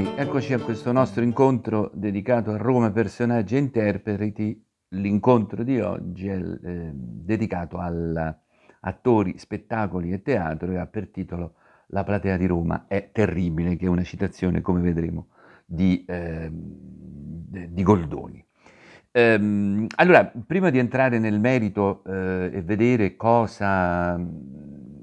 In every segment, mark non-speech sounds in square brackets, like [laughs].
Eccoci, eccoci a questo nostro incontro dedicato a Roma, personaggi e interpreti. L'incontro di oggi è eh, dedicato a attori, spettacoli e teatro e ha per titolo La platea di Roma è terribile, che è una citazione, come vedremo, di, eh, di Goldoni. Ehm, allora, prima di entrare nel merito eh, e vedere cosa,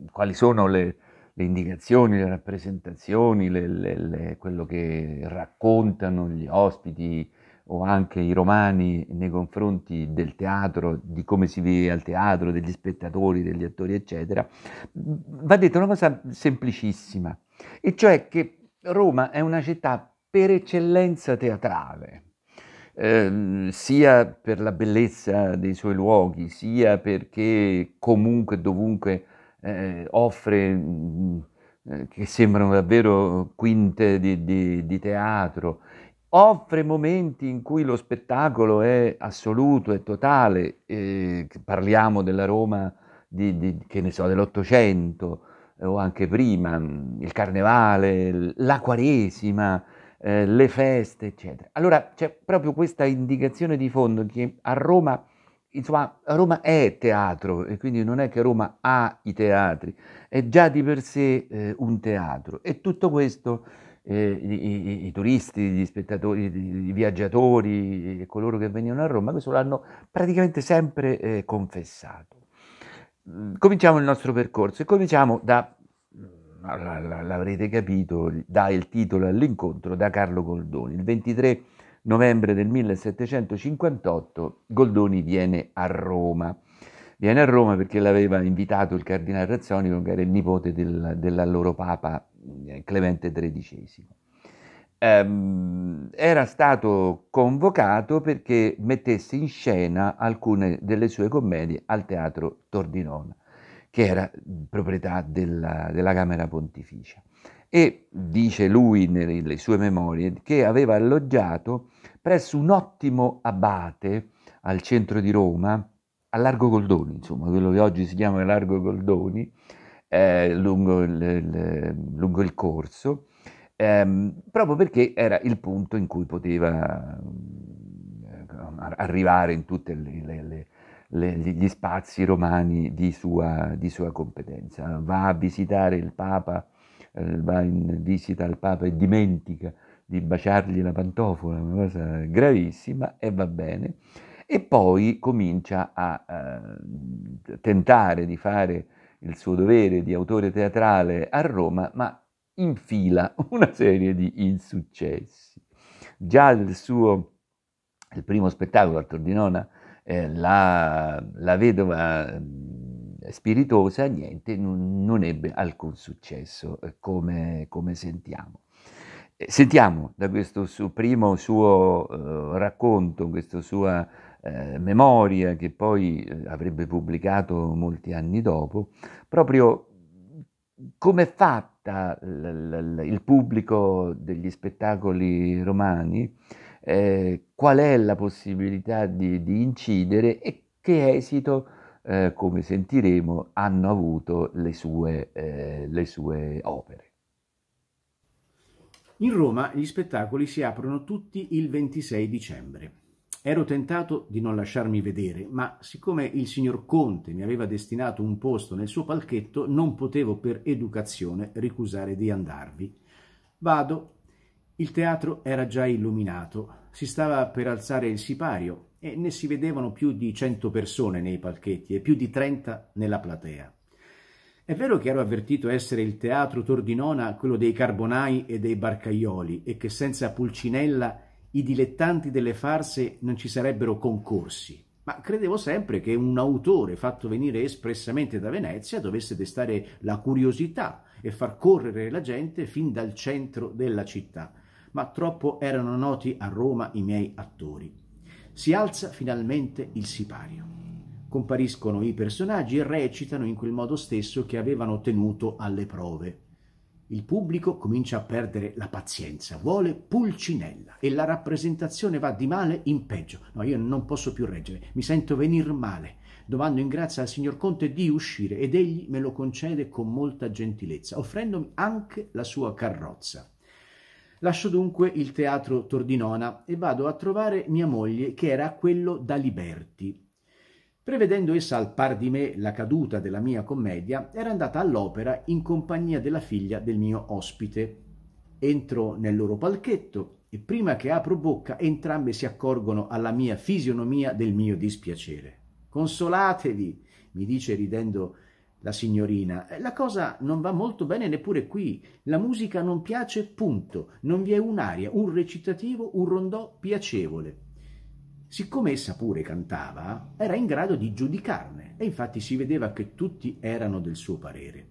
quali sono le, le indicazioni, le rappresentazioni, le, le, le, quello che raccontano gli ospiti o anche i romani nei confronti del teatro, di come si vive al teatro, degli spettatori, degli attori, eccetera, va detta una cosa semplicissima, e cioè che Roma è una città per eccellenza teatrale. Eh, sia per la bellezza dei suoi luoghi, sia perché comunque, dovunque eh, offre mm, eh, che sembrano davvero quinte di, di, di, teatro, offre momenti in cui lo spettacolo è assoluto, è totale, eh, parliamo della Roma di, so, dell'Ottocento eh, o anche prima, mm, il carnevale, la quaresima, eh, le feste, eccetera. Allora c'è proprio questa indicazione di fondo che a Roma insomma, Roma è teatro e quindi non è che Roma ha i teatri, è già di per sé eh, un teatro e tutto questo eh, i, i, i, turisti, gli spettatori, i, i viaggiatori, coloro che venivano a Roma, questo l'hanno praticamente sempre eh, confessato. Mm, cominciamo il nostro percorso e cominciamo da, mm, l'avrete capito, dà il titolo all'incontro da Carlo Goldoni, il 23 novembre del 1758 Goldoni viene a Roma. Viene a Roma perché l'aveva invitato il cardinale Razzonico, che era il nipote del, dell'allora papa eh, Clemente XIII. Ehm, era stato convocato perché mettesse in scena alcune delle sue commedie al teatro Tordinona, che era proprietà della, della Camera Pontificia e dice lui nelle sue memorie che aveva alloggiato presso un ottimo abate al centro di Roma, a Largo Goldoni, insomma, quello che oggi si chiama Largo Goldoni, eh, lungo, il, il, lungo, il, corso, ehm, proprio perché era il punto in cui poteva mm, eh, arrivare in tutti gli spazi romani di sua, di sua competenza. Va a visitare il Papa eh, va in visita al Papa e dimentica di baciargli la pantofola, una cosa gravissima, e va bene. E poi comincia a eh, tentare di fare il suo dovere di autore teatrale a Roma, ma infila una serie di insuccessi. Già il suo il primo spettacolo a Tordinona, eh, la, la vedova spiritosa, niente, non, non ebbe alcun successo, eh, come, come sentiamo. Eh, sentiamo da questo suo primo suo eh, racconto, questa sua eh, memoria che poi eh, avrebbe pubblicato molti anni dopo, proprio come è fatta l- l- il pubblico degli spettacoli romani, eh, qual è la possibilità di, di incidere e che esito eh, come sentiremo, hanno avuto le sue, eh, le sue opere. In Roma gli spettacoli si aprono tutti il 26 dicembre. Ero tentato di non lasciarmi vedere, ma siccome il signor Conte mi aveva destinato un posto nel suo palchetto, non potevo per educazione ricusare di andarvi. Vado. Il teatro era già illuminato, si stava per alzare il sipario, e ne si vedevano più di 100 persone nei palchetti e più di 30 nella platea. È vero che ero avvertito essere il teatro Tordinona quello dei carbonai e dei barcaioli e che senza Pulcinella i dilettanti delle farse non ci sarebbero concorsi, ma credevo sempre che un autore fatto venire espressamente da Venezia dovesse destare la curiosità e far correre la gente fin dal centro della città, ma troppo erano noti a Roma i miei attori si alza finalmente il sipario. Compariscono i personaggi e recitano in quel modo stesso che avevano tenuto alle prove. Il pubblico comincia a perdere la pazienza, vuole pulcinella e la rappresentazione va di male in peggio. No, io non posso più reggere, mi sento venir male. Domando in grazia al signor Conte di uscire ed egli me lo concede con molta gentilezza, offrendomi anche la sua carrozza. Lascio dunque il teatro Tordinona e vado a trovare mia moglie che era a quello da Liberti. Prevedendo essa al par di me la caduta della mia commedia, era andata all'opera in compagnia della figlia del mio ospite. Entro nel loro palchetto e prima che apro bocca entrambe si accorgono alla mia fisionomia del mio dispiacere. Consolatevi, mi dice ridendo la signorina. Eh, la cosa non va molto bene neppure qui. La musica non piace, punto. Non vi è un'aria, un recitativo, un rondò piacevole. Siccome essa pure cantava, era in grado di giudicarne e infatti si vedeva che tutti erano del suo parere.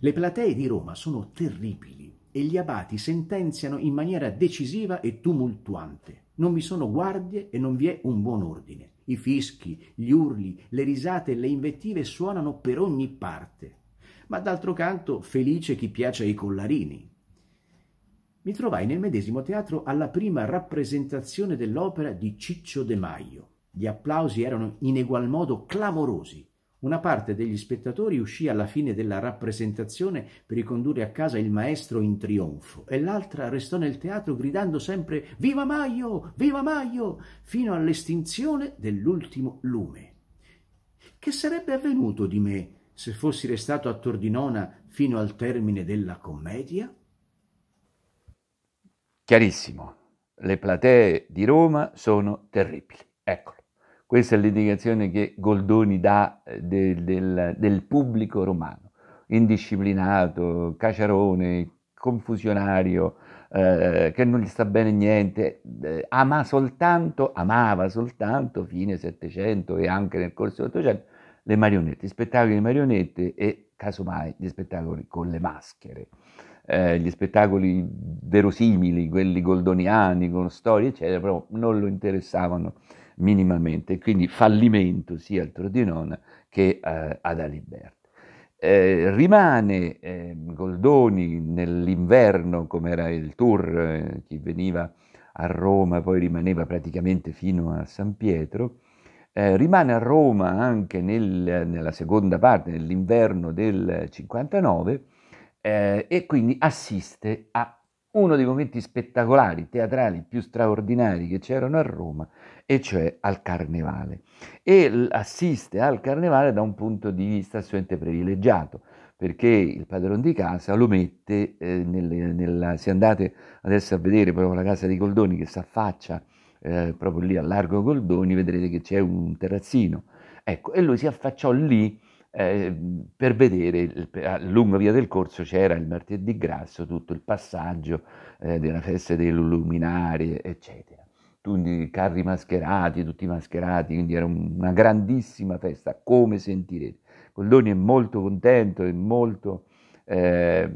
Le platee di Roma sono terribili e gli abati sentenziano in maniera decisiva e tumultuante. Non vi sono guardie e non vi è un buon ordine. I fischi, gli urli, le risate e le invettive suonano per ogni parte. Ma d'altro canto, felice chi piace ai collarini. Mi trovai nel medesimo teatro alla prima rappresentazione dell'opera di Ciccio De Maio. Gli applausi erano in egual modo clamorosi. Una parte degli spettatori uscì alla fine della rappresentazione per ricondurre a casa il maestro in trionfo e l'altra restò nel teatro gridando sempre Viva Maio! Viva Maio! fino all'estinzione dell'ultimo lume. Che sarebbe avvenuto di me se fossi restato a Tordinona fino al termine della commedia? Chiarissimo, le platee di Roma sono terribili. Eccolo. Questa è l'indicazione che Goldoni dà eh, del, del, del pubblico romano, indisciplinato, caciarone, confusionario, eh, che non gli sta bene niente, eh, ama soltanto, amava soltanto fine Settecento e anche nel corso dell'Ottocento le marionette, gli spettacoli di marionette e casomai gli spettacoli con le maschere. Eh, gli spettacoli verosimili, quelli goldoniani, con storie, eccetera, però non lo interessavano minimamente, quindi fallimento sia al Trodinona che eh, ad Alibert. Eh, rimane eh, Goldoni nell'inverno, come era il tour, eh, chi veniva a Roma poi rimaneva praticamente fino a San Pietro, eh, rimane a Roma anche nel, nella seconda parte, nell'inverno del 59 eh, e quindi assiste a uno dei momenti spettacolari, teatrali più straordinari che c'erano a Roma, e cioè al carnevale. E assiste al carnevale da un punto di vista assolutamente privilegiato, perché il padrone di casa lo mette, eh, nelle, nella, se andate adesso a vedere proprio la casa di Goldoni che si affaccia eh, proprio lì al largo Goldoni, vedrete che c'è un terrazzino. Ecco, e lui si affacciò lì eh, per vedere, lungo via del corso c'era il martedì grasso, tutto il passaggio eh, della festa dei luminarie, eccetera tutti carri mascherati, tutti mascherati, quindi era una grandissima festa, come sentirete. Colloni è molto contento e molto eh,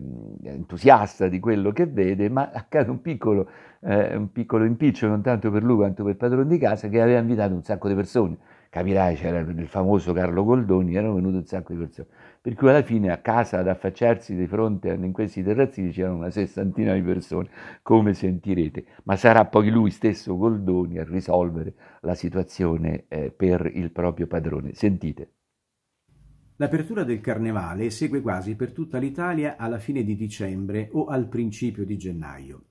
entusiasta di quello che vede, ma accade un piccolo, eh, un piccolo impiccio, non tanto per lui quanto per il padrone di casa, che aveva invitato un sacco di persone. Capirai, c'era il famoso Carlo Goldoni, erano venute un sacco di persone per cui alla fine a casa ad affacciarsi di fronte in questi terrazzini c'erano una sessantina di persone, come sentirete, ma sarà poi lui stesso Goldoni a risolvere la situazione eh, per il proprio padrone. Sentite. L'apertura del carnevale segue quasi per tutta l'Italia alla fine di dicembre o al principio di gennaio.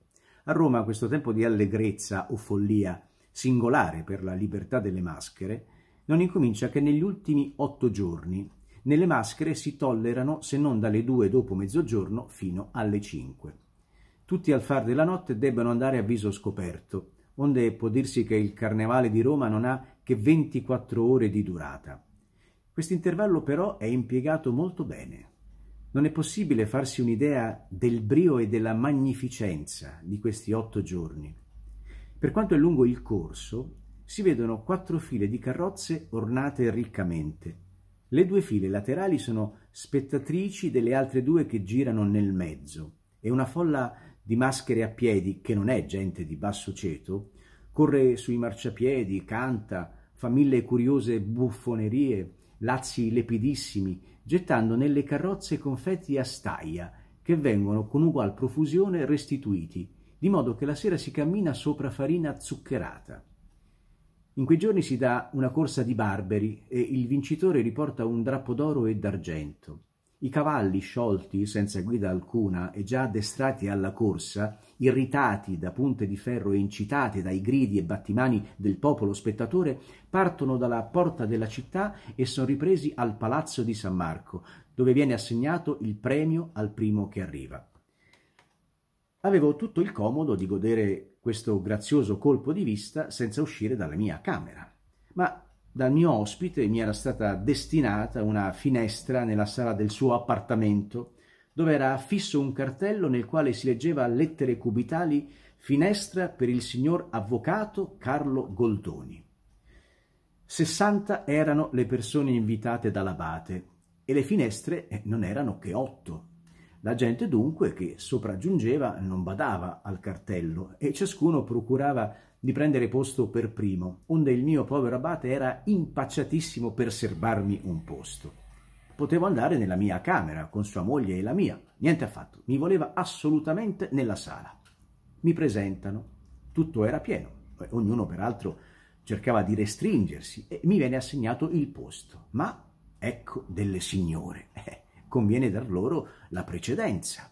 A Roma questo tempo di allegrezza o follia, singolare per la libertà delle maschere, non incomincia che negli ultimi otto giorni, nelle maschere si tollerano se non dalle due dopo mezzogiorno fino alle cinque. Tutti al far della notte debbano andare a viso scoperto, onde può dirsi che il carnevale di Roma non ha che 24 ore di durata. Quest'intervallo però è impiegato molto bene. Non è possibile farsi un'idea del brio e della magnificenza di questi otto giorni. Per quanto è lungo il corso, si vedono quattro file di carrozze ornate riccamente, le due file laterali sono spettatrici delle altre due che girano nel mezzo e una folla di maschere a piedi, che non è gente di basso ceto, corre sui marciapiedi, canta, fa mille curiose buffonerie, lazzi lepidissimi, gettando nelle carrozze confetti a staia che vengono con ugual profusione restituiti, di modo che la sera si cammina sopra farina zuccherata. In quei giorni si dà una corsa di barberi e il vincitore riporta un drappo d'oro e d'argento. I cavalli, sciolti, senza guida alcuna e già addestrati alla corsa, irritati da punte di ferro e incitati dai gridi e battimani del popolo spettatore, partono dalla porta della città e sono ripresi al palazzo di San Marco, dove viene assegnato il premio al primo che arriva. Avevo tutto il comodo di godere questo grazioso colpo di vista senza uscire dalla mia camera. Ma dal mio ospite mi era stata destinata una finestra nella sala del suo appartamento, dove era affisso un cartello nel quale si leggeva a lettere cubitali Finestra per il signor avvocato Carlo Goldoni. Sessanta erano le persone invitate dall'abate e le finestre eh, non erano che otto. La gente dunque che sopraggiungeva non badava al cartello e ciascuno procurava di prendere posto per primo, onde il mio povero abate era impacciatissimo per serbarmi un posto. Potevo andare nella mia camera con sua moglie e la mia, niente affatto, mi voleva assolutamente nella sala. Mi presentano, tutto era pieno, eh, ognuno peraltro cercava di restringersi e mi viene assegnato il posto, ma ecco delle signore, [laughs] eh, conviene dar loro la precedenza.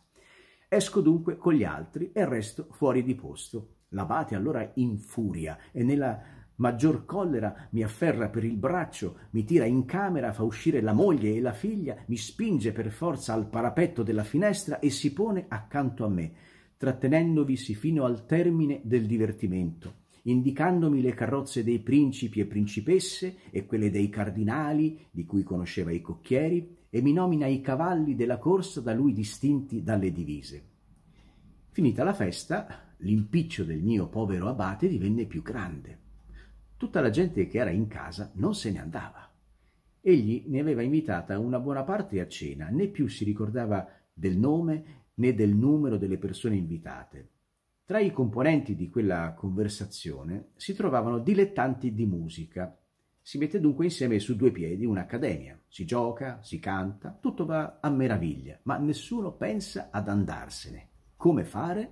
Esco dunque con gli altri e resto fuori di posto. L'abate allora infuria e nella maggior collera mi afferra per il braccio, mi tira in camera, fa uscire la moglie e la figlia, mi spinge per forza al parapetto della finestra e si pone accanto a me, trattenendovisi fino al termine del divertimento, indicandomi le carrozze dei principi e principesse e quelle dei cardinali, di cui conosceva i cocchieri, e mi nomina i cavalli della corsa da lui distinti dalle divise. Finita la festa, l'impiccio del mio povero abate divenne più grande. Tutta la gente che era in casa non se ne andava. Egli ne aveva invitata una buona parte a cena, né più si ricordava del nome né del numero delle persone invitate. Tra i componenti di quella conversazione si trovavano dilettanti di musica, si mette dunque insieme su due piedi un'accademia, si gioca, si canta, tutto va a meraviglia, ma nessuno pensa ad andarsene. Come fare?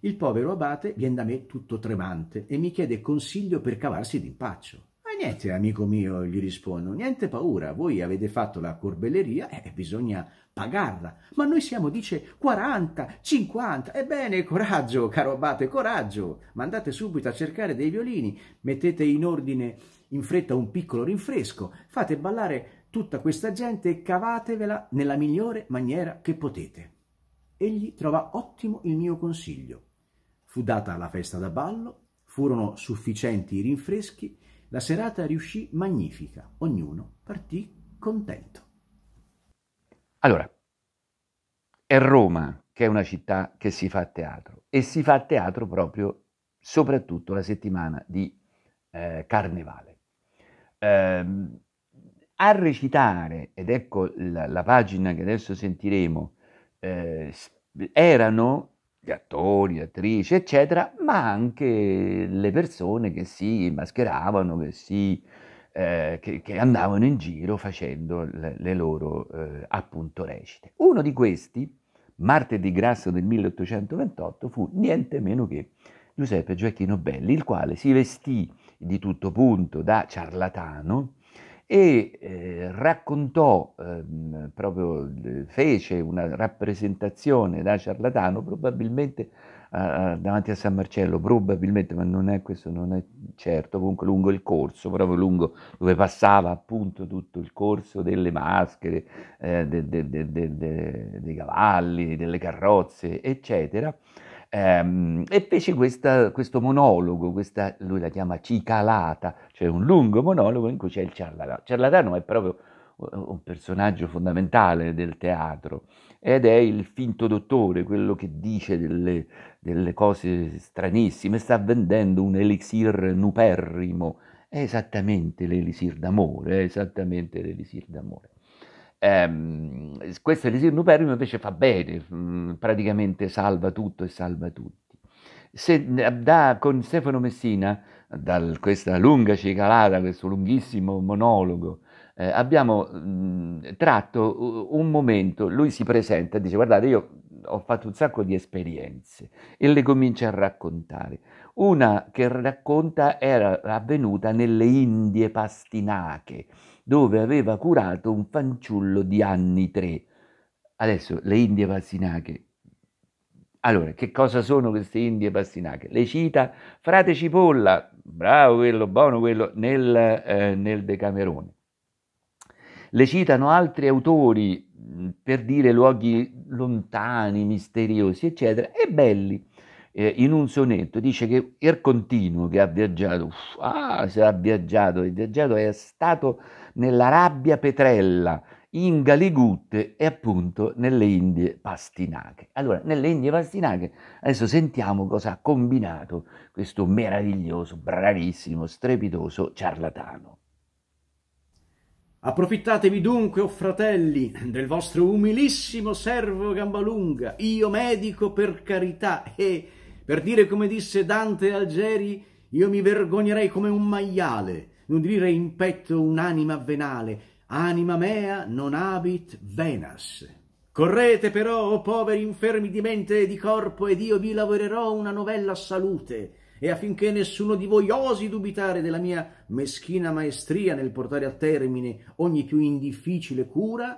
Il povero abate viene da me tutto tremante e mi chiede consiglio per cavarsi d'impaccio. Ma niente, amico mio, gli rispondo, niente paura, voi avete fatto la corbelleria e eh, eh, bisogna pagarla. Ma noi siamo, dice, 40, 50. Ebbene, coraggio, caro abate, coraggio. Mandate subito a cercare dei violini, mettete in ordine in fretta un piccolo rinfresco, fate ballare tutta questa gente e cavatevela nella migliore maniera che potete. Egli trova ottimo il mio consiglio. Fu data la festa da ballo, furono sufficienti i rinfreschi, la serata riuscì magnifica, ognuno partì contento. Allora, è Roma che è una città che si fa teatro e si fa teatro proprio soprattutto la settimana di eh, carnevale ehm, a recitare, ed ecco la, la, pagina che adesso sentiremo, eh, erano gli attori, le attrici, eccetera, ma anche le persone che si mascheravano, che, si, eh, che, che andavano in giro facendo le, le loro eh, appunto recite. Uno di questi, martedì grasso del 1828, fu niente meno che Giuseppe Gioacchino Belli, il quale si vestì di tutto punto, da ciarlatano, e eh, raccontò, ehm, eh, proprio fece una rappresentazione da ciarlatano, probabilmente eh, davanti a San Marcello, probabilmente, ma non è questo, non è certo, comunque lungo il corso, proprio lungo dove passava appunto tutto il corso delle maschere, dei eh, de, de, de, cavalli, delle carrozze, eccetera Ehm, e fece questa, questo monologo, questa, lui la chiama cicalata, cioè un lungo monologo in cui c'è il ciarlatano. Ciarlatano è proprio un personaggio fondamentale del teatro ed è il finto dottore, quello che dice delle, delle cose stranissime, sta vendendo un elixir nuperrimo, è esattamente l'elisir d'amore, è esattamente l'elisir d'amore. Ehm, questo Elisir Perium invece fa bene, mm, praticamente salva tutto e salva tutti. Se, mm, eh, da, con Stefano Messina, da questa lunga cicalata, questo lunghissimo monologo, eh, abbiamo mh, mm, tratto un momento, lui si presenta e dice guardate io ho fatto un sacco di esperienze e le comincia a raccontare. Una che racconta era avvenuta nelle Indie pastinache, dove aveva curato un fanciullo di anni tre. Adesso le Indie Passinache. Allora, che cosa sono queste Indie Passinache? Le cita Frate Cipolla, bravo quello, buono quello, nel, eh, nel Decamerone. Le citano altri autori mm, per dire luoghi lontani, misteriosi, eccetera, e belli. Eh, in un sonetto dice che il continuo che ha viaggiato, uff, ah, se ha viaggiato, è viaggiato, è stato nella rabbia petrella, in Galigutte e appunto nelle Indie Pastinache. Allora, nelle Indie Pastinache adesso sentiamo cosa ha combinato questo meraviglioso, bravissimo, strepitoso ciarlatano. Approfittatevi dunque, o oh fratelli, del vostro umilissimo servo Gambalunga, io medico per carità e, per dire come disse Dante Algeri, io mi vergognerei come un maiale nudrire in petto un'anima venale, anima mea non habit venas. Correte però, o poveri infermi di mente e di corpo, ed io vi lavorerò una novella salute, e affinché nessuno di voi osi dubitare della mia meschina maestria nel portare a termine ogni più indifficile cura,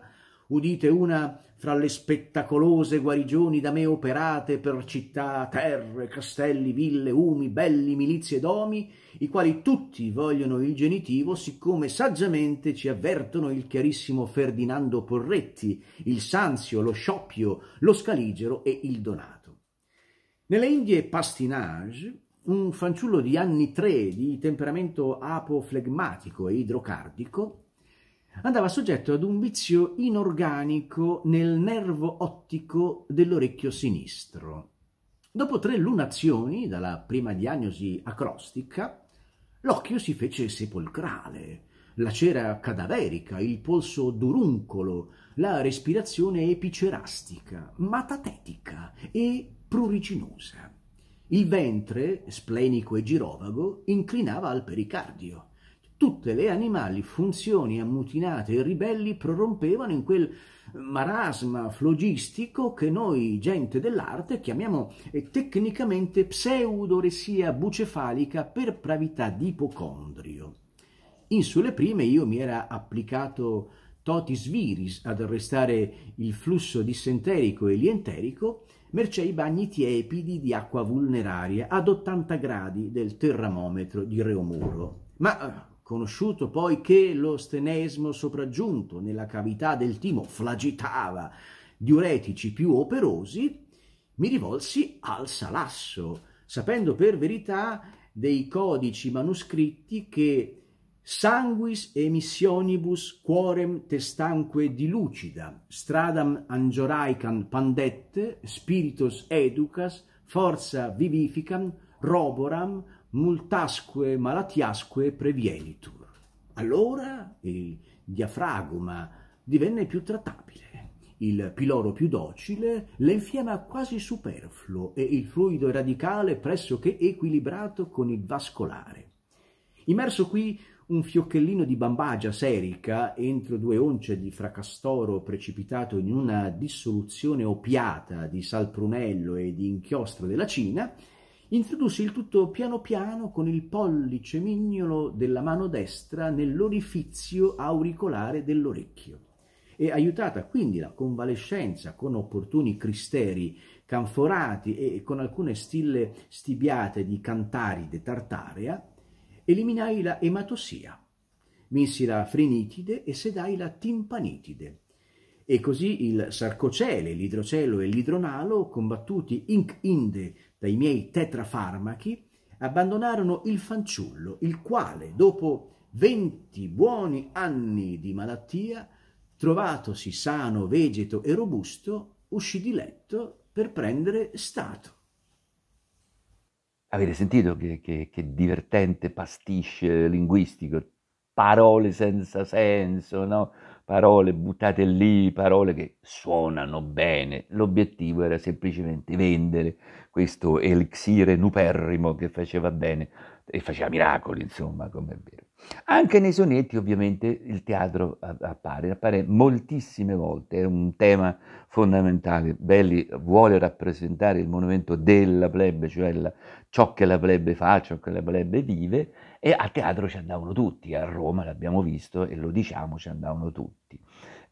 udite una fra le spettacolose guarigioni da me operate per città, terre, castelli, ville, umi, belli, milizie domi, i quali tutti vogliono il genitivo, siccome saggiamente ci avvertono il chiarissimo Ferdinando Porretti, il Sanzio, lo Scioppio, lo Scaligero e il Donato. Nelle Indie Pastinage, un fanciullo di anni tre, di temperamento apoflegmatico e idrocardico, andava soggetto ad un vizio inorganico nel nervo ottico dell'orecchio sinistro. Dopo tre lunazioni dalla prima diagnosi acrostica, l'occhio si fece sepolcrale, la cera cadaverica, il polso duruncolo, la respirazione epicerastica, matatetica e pruriginosa. Il ventre, splenico e girovago, inclinava al pericardio tutte le animali funzioni ammutinate e ribelli prorompevano in quel marasma flogistico che noi, gente dell'arte, chiamiamo eh, tecnicamente pseudoresia bucefalica per pravità di ipocondrio. In sulle prime io mi era applicato totis viris ad arrestare il flusso dissenterico e lienterico, mercé i bagni tiepidi di acqua vulneraria ad 80 gradi del terramometro di Reomuro. Ma eh, Conosciuto poi che lo stenesmo sopraggiunto nella cavità del timo flagitava diuretici più operosi, mi rivolsi al Salasso, sapendo per verità dei codici manoscritti che sanguis emissionibus quorem testanque dilucida, stradam angioraicam pandette, spiritus educas, forza vivificam, roboram, multasque malatiasque previenitur. Allora il diafragma divenne più trattabile, il piloro più docile, l'enfiema quasi superfluo e il fluido radicale pressoché equilibrato con il vascolare. Immerso qui un fiocchellino di bambagia serica entro due once di fracastoro precipitato in una dissoluzione opiata di salprunello e di inchiostro della Cina, Introdusse il tutto piano piano con il pollice mignolo della mano destra nell'orifizio auricolare dell'orecchio e aiutata quindi la convalescenza con opportuni cristeri canforati e con alcune stille stibiate di cantaride tartarea, eliminai la ematosia, missi la frenitide e sedai la timpanitide. E così il sarcocele, l'idrocelo e l'idronalo, combattuti inc inde dai miei tetrafarmachi, abbandonarono il fanciullo, il quale, dopo venti buoni anni di malattia, trovatosi sano, vegeto e robusto, uscì di letto per prendere stato. Avete sentito che, che, che divertente pasticcio linguistico parole senza senso, no? parole buttate lì, parole che suonano bene. L'obiettivo era semplicemente vendere questo elixire nuperrimo che faceva bene e faceva miracoli, insomma, come è vero. Anche nei sonetti ovviamente il teatro appare, appare moltissime volte, è un tema fondamentale. Belli vuole rappresentare il monumento della plebe, cioè la, ciò che la plebe fa, ciò che la plebe vive, e a teatro ci andavano tutti, a Roma l'abbiamo visto e lo diciamo, ci andavano tutti.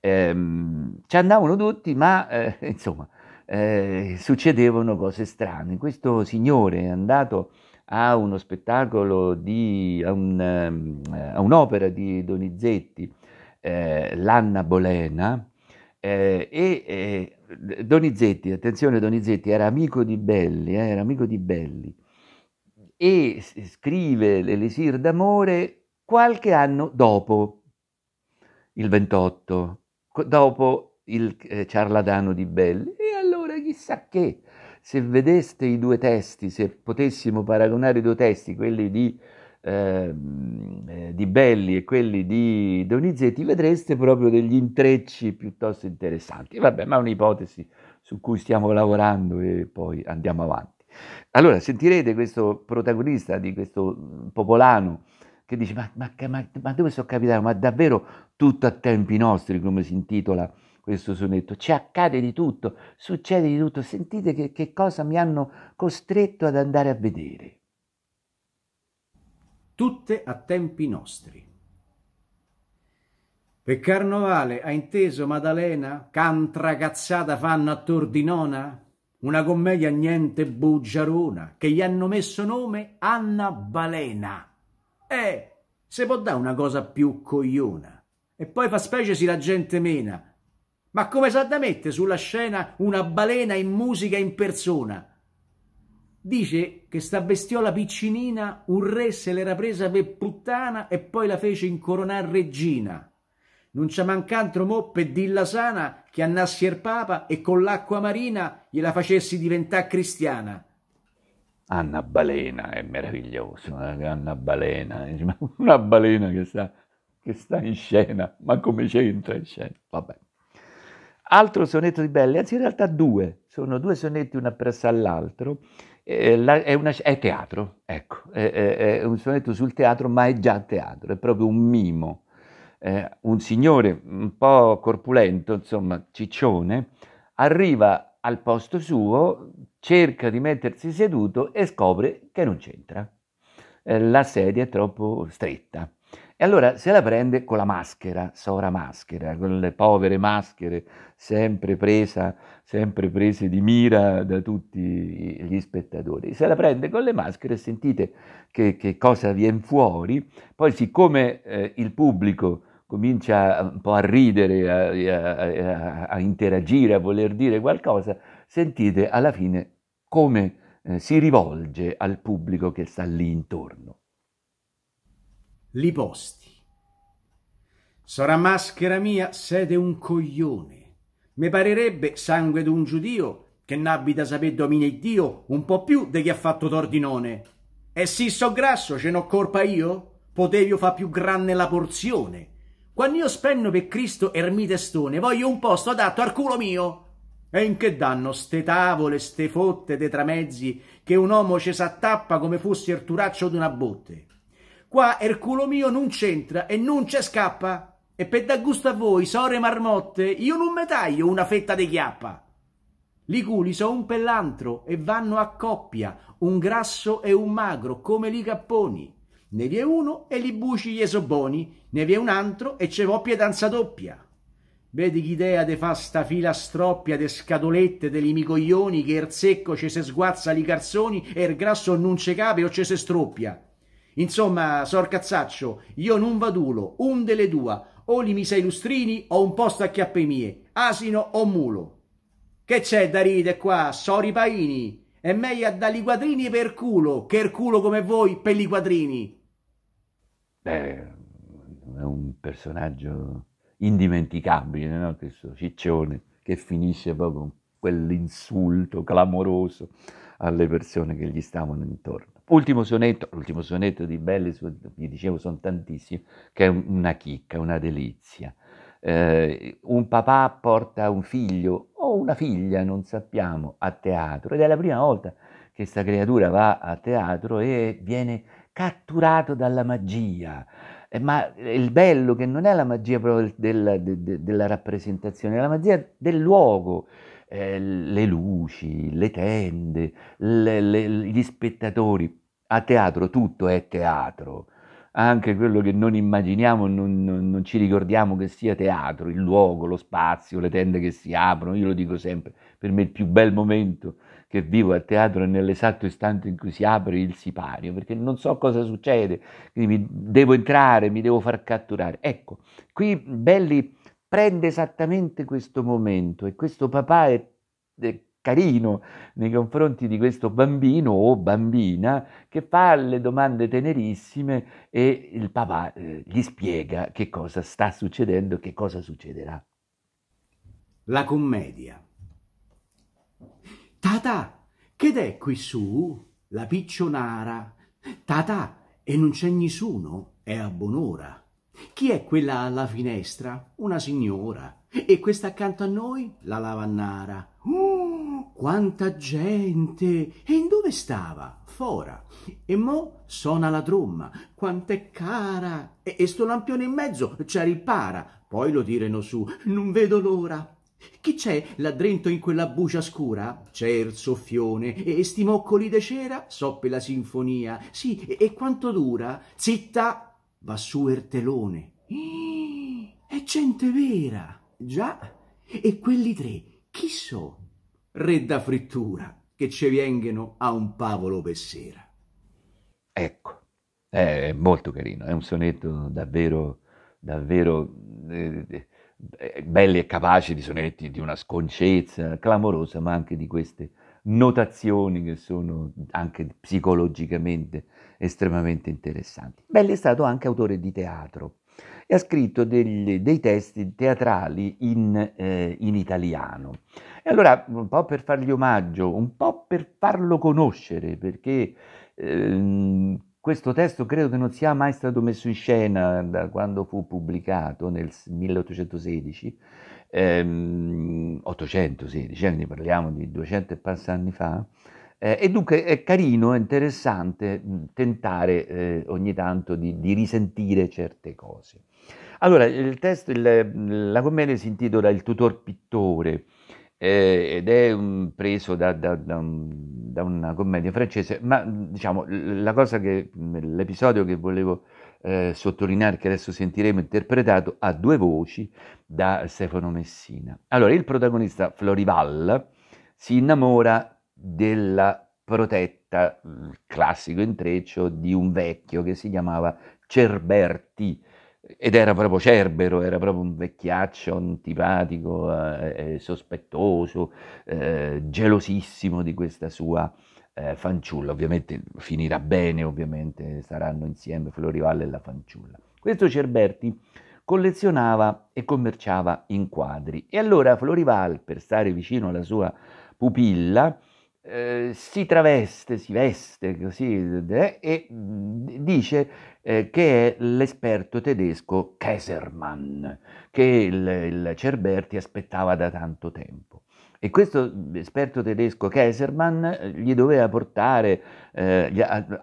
Ehm, ci andavano tutti, ma eh, [laughs] insomma, eh, succedevano cose strane. Questo signore è andato a uno spettacolo, di, a, un, ehm, a un'opera di Donizetti, eh, L'Anna Bolena, eh, e eh, Donizetti, attenzione Donizetti, era amico di Belli, eh, era amico di Belli, e scrive l'Elisir d'amore qualche anno dopo il 28, dopo il eh, ciarlatano di Belli. E allora chissà che, se vedeste i due testi, se potessimo paragonare i due testi, quelli di, ehm, eh, di Belli e quelli di Donizetti, vedreste proprio degli intrecci piuttosto interessanti. Vabbè, ma è un'ipotesi su cui stiamo lavorando e poi andiamo avanti. Allora sentirete questo protagonista di questo mm, popolano che dice ma, ma, ma, ma dove sono capitato? Ma davvero tutto a tempi nostri, come si intitola questo sonetto. Ci accade di tutto, succede di tutto. Sentite che, che cosa mi hanno costretto ad andare a vedere. Tutte a tempi nostri. E carnovale ha inteso Maddalena, cantra cazzata fanno a Tordinona? una commedia niente bugiarona che gli hanno messo nome Anna Balena. Eh, se può dare una cosa più cogliona. E poi fa specie si la gente mena. Ma come sa da mettere sulla scena una balena in musica in persona? Dice che sta bestiola piccinina un re se l'era presa per puttana e poi la fece incoronare regina. Non c'è mancantro mo per dilla sana che annassi il er Papa e con l'acqua marina gliela facessi diventare cristiana. Anna Balena è meraviglioso, eh, Anna Balena, una balena che sta, che sta in scena, ma come c'entra in scena? Vabbè. Altro sonetto di Belle, anzi in realtà due, sono due sonetti uno appresso all'altro, è, è, teatro, ecco, è, è, è un sonetto sul teatro, ma è già teatro, è proprio un mimo eh, un signore un po' corpulento, insomma, ciccione, arriva al posto suo, cerca di mettersi seduto e scopre che non c'entra. Eh, la sedia è troppo stretta. E allora se la prende con la maschera, sovra maschera, con le povere maschere, sempre, presa, sempre prese di mira da tutti gli spettatori. Se la prende con le maschere, sentite che, che cosa viene fuori. Poi siccome eh, il pubblico comincia un po' a ridere, a, a, a, interagire, a voler dire qualcosa, sentite alla fine come eh, si rivolge al pubblico che sta lì intorno. Li posti. Sarà maschera mia sede un coglione. Mi parerebbe sangue d'un giudio che n'abita da sapere domina il Dio un po' più di chi ha fatto tordinone. E se so grasso, ce n'ho colpa io? Potevi fa più grande la porzione quando io spenno per Cristo ermite stone, voglio un posto adatto al culo mio. E in che danno ste tavole, ste fotte dei tramezzi che un uomo ci s'attappa come fosse il turaccio d'una botte? Qua il culo mio non c'entra e non c'è scappa. E per dar gusto a voi, sore marmotte, io non me taglio una fetta di chiappa. Li culi sono un pell'antro e vanno a coppia, un grasso e un magro, come li capponi. Ne vi è uno e li buci gli esoboni, ne vi è un altro e ce v'ho pietanza doppia. Vedi chi idea de fa sta fila stroppia de scatolette de limicoglioni che er secco ce se sguazza li garzoni e er grasso non ce cape o ce se stroppia. Insomma, sor cazzaccio, io non vadulo, un delle due, o li mi sei lustrini o un posto a chiappe mie, asino o mulo. Che c'è da ride qua, sori paini? È meglio a dali quadrini per culo, che il er culo come voi per li quadrini. Beh, è un personaggio indimenticabile, no? questo ciccione che finisce proprio con quell'insulto clamoroso alle persone che gli stavano intorno. Ultimo sonetto, l'ultimo sonetto di Belle, vi dicevo sono tantissimi, che è una chicca, una delizia. Eh, un papà porta un figlio o una figlia, non sappiamo, a teatro ed è la prima volta che questa creatura va a teatro e viene catturato dalla magia. Eh, ma il bello che non è la magia proprio della, de, della rappresentazione, è la magia del luogo. Eh, le luci, le tende, le, le, gli spettatori. A teatro tutto è teatro anche quello che non immaginiamo, non, non, non, ci ricordiamo che sia teatro, il luogo, lo spazio, le tende che si aprono, io lo dico sempre, per me il più bel momento che vivo al teatro nell'esatto istante in cui si apre il sipario, perché non so cosa succede, quindi mi devo entrare, mi devo far catturare. Ecco, qui Belli prende esattamente questo momento e questo papà è, è carino nei confronti di questo bambino o bambina che fa le domande tenerissime e il papà eh, gli spiega che cosa sta succedendo e che cosa succederà. La commedia. Tata, che è qui su? La piccionara. Tata, e non c'è nessuno? È a buon'ora. Chi è quella alla finestra? Una signora. E questa accanto a noi? La lavannara. Oh, quanta gente! E in dove stava? Fora. E mo suona la tromma. Quant'è cara! E, e sto lampione in mezzo ci ripara. Poi lo tirano su. Non vedo l'ora. Chi c'è là dentro in quella bucia scura? C'è il soffione e sti moccoli de cera? Soppe la sinfonia. Sì, e, e quanto dura? Zitta! Va su il telone. è gente vera! Già! E quelli tre, chi so? Redda frittura, che ci vengono a un pavolo per sera. Ecco, eh, è molto carino, è un sonetto davvero, davvero... Eh, eh, belli e capaci di sonetti di una sconcezza clamorosa, ma anche di queste notazioni che sono anche psicologicamente estremamente interessanti. Belli è stato anche autore di teatro e ha scritto degli, dei testi teatrali in, eh, in, italiano. E allora, un po' per fargli omaggio, un po' per farlo conoscere, perché eh, questo testo credo che non sia mai stato messo in scena da quando fu pubblicato nel 1816, ehm, 816, eh, quindi parliamo di 200 e passa anni fa, eh, e dunque è carino, è interessante tentare eh, ogni tanto di, di, risentire certe cose. Allora, il testo, il, la commedia si intitola Il tutor pittore, eh, ed è un, preso da, da, da, un, da, una commedia francese, ma diciamo la cosa che l'episodio che volevo eh, sottolineare, che adesso sentiremo interpretato, ha due voci da Stefano Messina. Allora, il protagonista Florival si innamora della protetta, classico intreccio di un vecchio che si chiamava Cerberti, ed era proprio Cerbero, era proprio un vecchiaccio antipatico, eh, eh, sospettoso, eh, gelosissimo di questa sua eh, fanciulla. Ovviamente finirà bene, ovviamente saranno insieme Florivalle e la fanciulla. Questo Cerberti collezionava e commerciava in quadri e allora Florival, per stare vicino alla sua pupilla, eh, si traveste, si veste così eh, e mm, dice eh, che è l'esperto tedesco Kesermann, che il, il Cerberti aspettava da tanto tempo. E questo esperto tedesco Kaisermann eh, gli doveva portare, eh,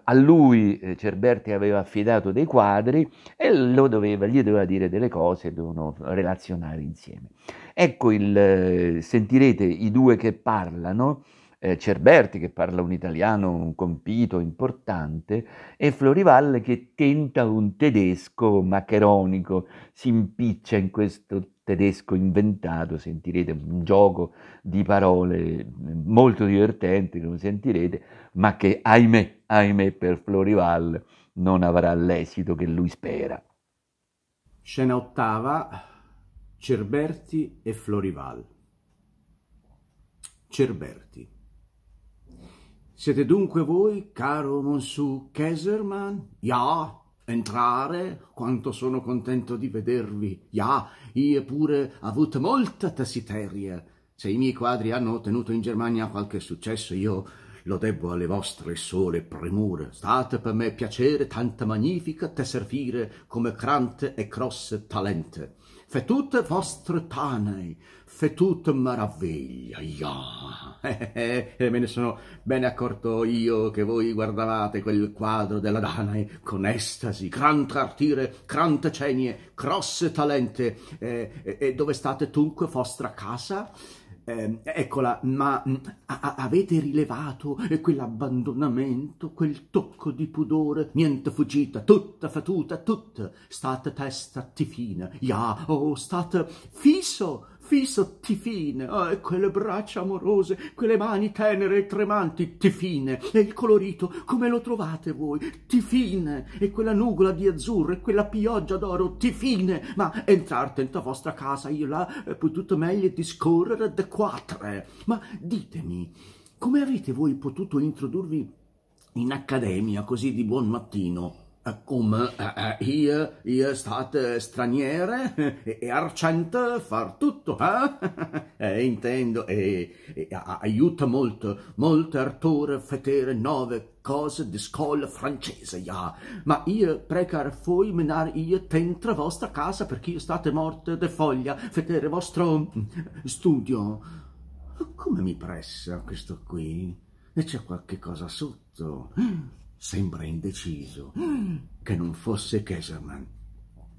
a lui eh, Cerberti aveva affidato dei quadri e doveva, gli doveva dire delle cose, dovevano relazionare insieme. Ecco, il, sentirete i due che parlano, eh, Cerberti che parla un italiano compito, importante, e Florivalle che tenta un tedesco maccheronico, si impiccia in questo tedesco inventato, sentirete un gioco di parole mm, molto divertente, come sentirete, ma che ahimè, ahimè per Florivalle non avrà l'esito che lui spera. Scena ottava, Cerberti e Florival. Cerberti. Siete dunque voi, caro Monsù Keserman? Ja, entrare, quanto sono contento di vedervi. Ja, io pure avuto molta tessiteria. Se i miei quadri hanno ottenuto in Germania qualche successo, io lo debbo alle vostre sole premure. State per me piacere tanta magnifica te servire come crante e grosse talente. Fe tutte vostre tanei, fetut maraviglia, Io. e eh, eh, eh, me ne sono bene accorto io che voi guardavate quel quadro della Danae con estasi, gran artire, gran cenie, grosse talente, e eh, eh, dove state dunque vostra casa? Ehm, eccola, ma mm, avete rilevato quell'abbandonamento, quel tocco di pudore? Niente fuggita, tutta fatuta, tutta. State testa tifina, ja, o oh, state fiso fisso Tifine, oh, ah, quelle braccia amorose, quelle mani tenere e tremanti, Tifine, e il colorito, come lo trovate voi, Tifine, e quella nugola di azzurro, e quella pioggia d'oro, Tifine, ma entrar tenta vostra casa, io l'ha eh, potuto meglio discorrere de quattro, ma ditemi, come avete voi potuto introdurvi in accademia così di buon mattino? Eh, come eh, eh, io, io state straniere e arcente far tutto, eh? [laughs] e intendo, e, e aiuta molto, molto artore fetere nuove cose di scuola francese, ja. ma io precar voi menare io tentra vostra casa perché io state morte de foglia, fetere vostro mm, studio. Come mi pressa questo qui? E c'è qualche cosa sotto. Sembra indeciso. Che non fosse Keserman.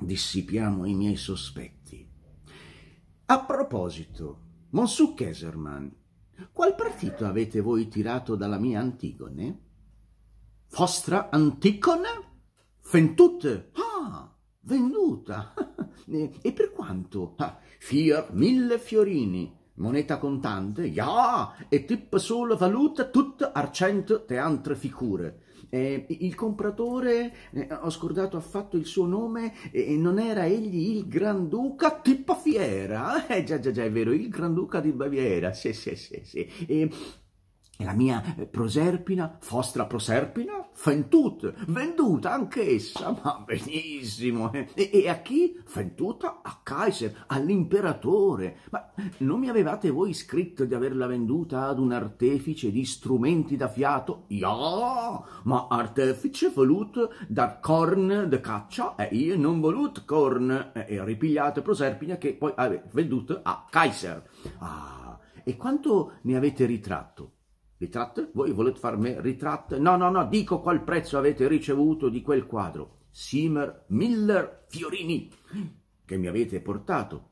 Dissipiamo i miei sospetti. A proposito, Monsu Keserman, qual partito avete voi tirato dalla mia Antigone? Vostra Antigone? Fentute? Ah, venduta! [laughs] e per quanto? Ah, fier mille fiorini, moneta contante, ja, e tip solo valuta tutta arcent te altre figure. Eh, il compratore, eh, ho scordato affatto il suo nome, eh, non era egli il Granduca di Baviera? Eh già già già è vero, il Granduca di Baviera, sì sì sì sì. E la mia proserpina, vostra proserpina, fentut, venduta anch'essa, ma benissimo. Eh. E, e, a chi? Venduta a Kaiser, all'imperatore. Ma non mi avevate voi scritto di averla venduta ad un artefice di strumenti da fiato? Ja, ma artefice volut da corn de caccia e io non volut corn. E ho ripigliato proserpina che poi avete venduto a Kaiser. Ah, e quanto ne avete ritratto? Ritratto? Voi volete farmi ritratto? No, no, no, dico qual prezzo avete ricevuto di quel quadro. Simer Miller Fiorini, che mi avete portato.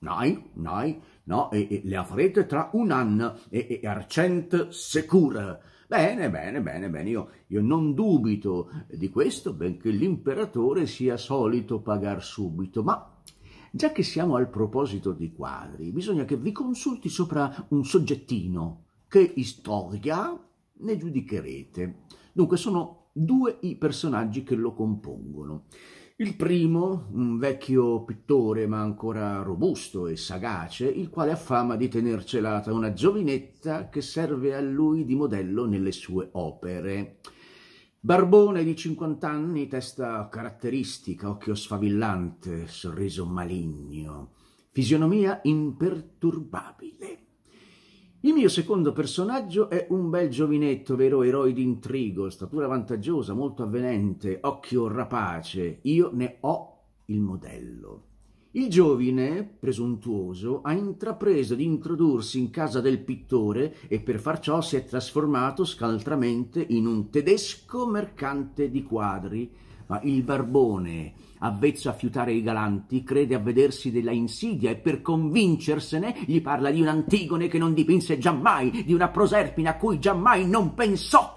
Nai, nai, no, e, e le avrete tra un anno, e, e arcent secura. Bene, bene, bene, bene, io, io non dubito di questo, benché l'imperatore sia solito pagar subito, ma già che siamo al proposito di quadri, bisogna che vi consulti sopra un soggettino, che storia ne giudicherete? Dunque sono due i personaggi che lo compongono. Il primo, un vecchio pittore ma ancora robusto e sagace, il quale ha fama di celata una giovinetta che serve a lui di modello nelle sue opere. Barbone di 50 anni, testa caratteristica, occhio sfavillante, sorriso maligno, fisionomia imperturbabile. Il mio secondo personaggio è un bel giovinetto, vero eroe d'intrigo, statura vantaggiosa, molto avvenente, occhio rapace. Io ne ho il modello. Il giovine, presuntuoso, ha intrapreso di introdursi in casa del pittore e per far ciò si è trasformato scaltramente in un tedesco mercante di quadri. Ma il barbone, avvezzo a fiutare i galanti, crede a vedersi della insidia e per convincersene gli parla di un'Antigone che non dipinse giammai, di una Proserpina a cui giammai non pensò.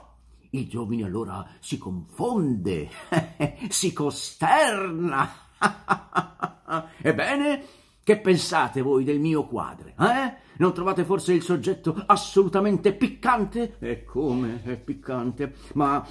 Il giovine allora si confonde, [laughs] si costerna. [laughs] Ebbene, che pensate voi del mio quadro? Eh? Non trovate forse il soggetto assolutamente piccante? E come è piccante? Ma,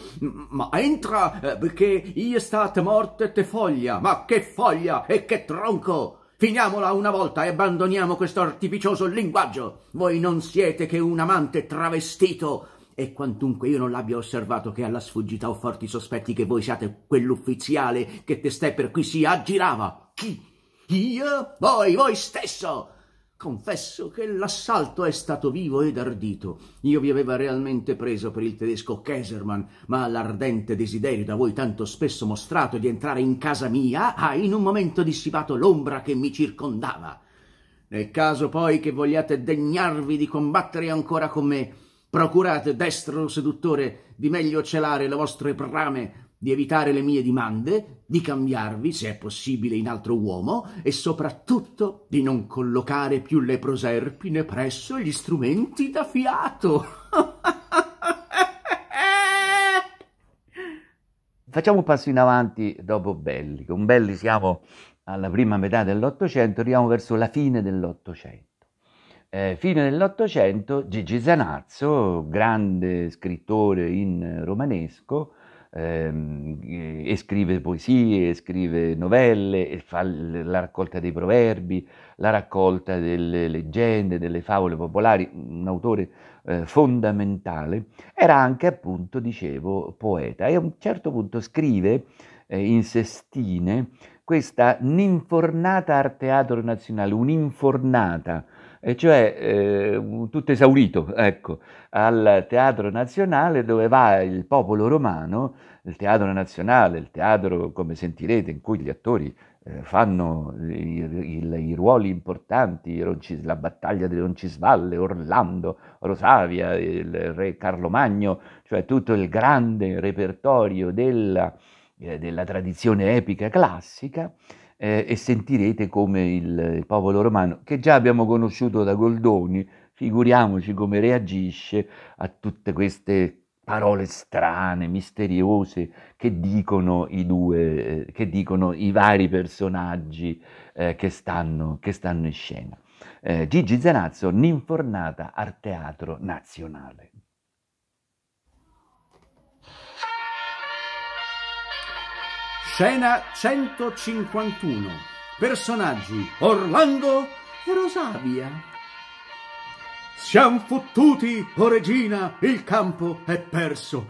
ma entra, eh, perché io state morte te foglia. Ma che foglia e che tronco! Finiamola una volta e abbandoniamo questo artificioso linguaggio. Voi non siete che un amante travestito e quantunque io non l'abbia osservato che alla sfuggita ho forti sospetti che voi siate quell'ufficiale che testè per qui si aggirava. Chi io? Voi, voi stesso! Confesso che l'assalto è stato vivo ed ardito. Io vi aveva realmente preso per il tedesco Keserman, ma l'ardente desiderio da voi tanto spesso mostrato di entrare in casa mia ha in un momento dissipato l'ombra che mi circondava. Nel caso poi che vogliate degnarvi di combattere ancora con me, procurate, destro seduttore, di meglio celare le vostre brame di evitare le mie dimande, di cambiarvi, se è possibile, in altro uomo, e soprattutto di non collocare più le proserpine presso gli strumenti da fiato. [laughs] Facciamo un passo in avanti dopo Belli. Con Belli siamo alla prima metà dell'Ottocento, arriviamo verso la fine dell'Ottocento. Eh, fine dell'Ottocento, Gigi Zanazzo, grande scrittore in romanesco, Ehm, e scrive poesie, e scrive novelle, e fa la raccolta dei proverbi, la raccolta delle leggende, delle favole popolari, un autore eh, fondamentale, era anche appunto, dicevo, poeta e a un certo punto scrive eh, in sestine questa ninfornata al teatro nazionale, un'infornata e cioè eh, tutto esaurito, ecco, al Teatro Nazionale dove va il popolo romano, il Teatro Nazionale, il teatro come sentirete in cui gli attori eh, fanno i, i, i, ruoli importanti, Roncis, la battaglia di Roncisvalle, Orlando, Rosavia, il re Carlo Magno, cioè tutto il grande repertorio della, eh, della tradizione epica classica eh, e sentirete come il popolo romano, che già abbiamo conosciuto da Goldoni, figuriamoci come reagisce a tutte queste parole strane, misteriose che dicono i due, eh, che dicono i vari personaggi eh, che, stanno, che, stanno, in scena. Eh, Gigi Zanazzo, Ninfornata al Teatro Nazionale. Scena 151. Personaggi Orlando e Rosavia. Siamo fottuti, o oh regina, il campo è perso.